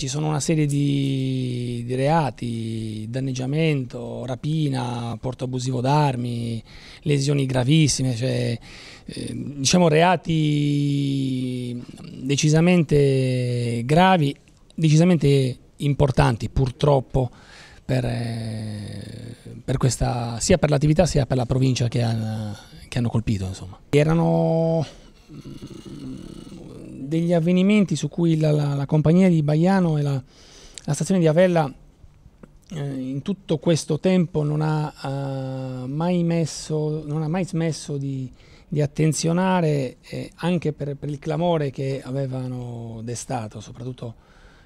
Ci sono una serie di, di reati, danneggiamento, rapina, porto abusivo d'armi, lesioni gravissime, cioè, eh, diciamo reati decisamente gravi, decisamente importanti purtroppo per, eh, per questa, sia per l'attività sia per la provincia che, ha, che hanno colpito. Insomma. Erano degli avvenimenti su cui la, la, la compagnia di Baiano e la, la stazione di Avella eh, in tutto questo tempo non ha, uh, mai, messo, non ha mai, smesso di, di attenzionare eh, anche per, per, il clamore che avevano destato, soprattutto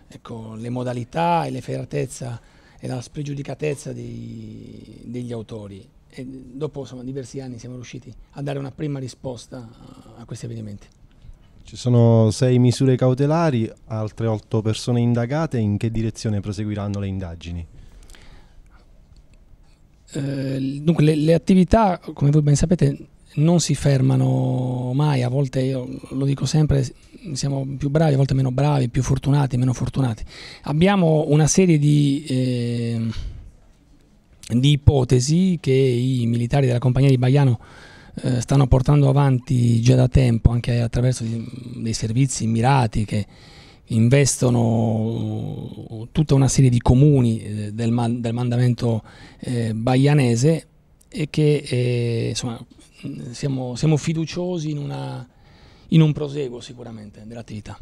ecco, le modalità e l'efferatezza e la spregiudicatezza dei, degli autori. E dopo insomma, diversi anni siamo riusciti a dare una prima risposta a questi avvenimenti. Ci sono sei misure cautelari, altre otto persone indagate. In che direzione proseguiranno le indagini? Eh, dunque, le, le attività, come voi ben sapete, non si fermano mai, a volte io lo dico sempre, siamo più bravi, a volte meno bravi, più fortunati, meno fortunati. Abbiamo una serie di, eh, di ipotesi che i militari della compagnia di Baiano eh, stanno portando avanti già da tempo anche attraverso dei servizi mirati che investono uh, tutta una serie di comuni eh, del, man del mandamento eh, baianese e che eh, insomma, mm, siamo, siamo, fiduciosi in, una, in un proseguo sicuramente dell'attività.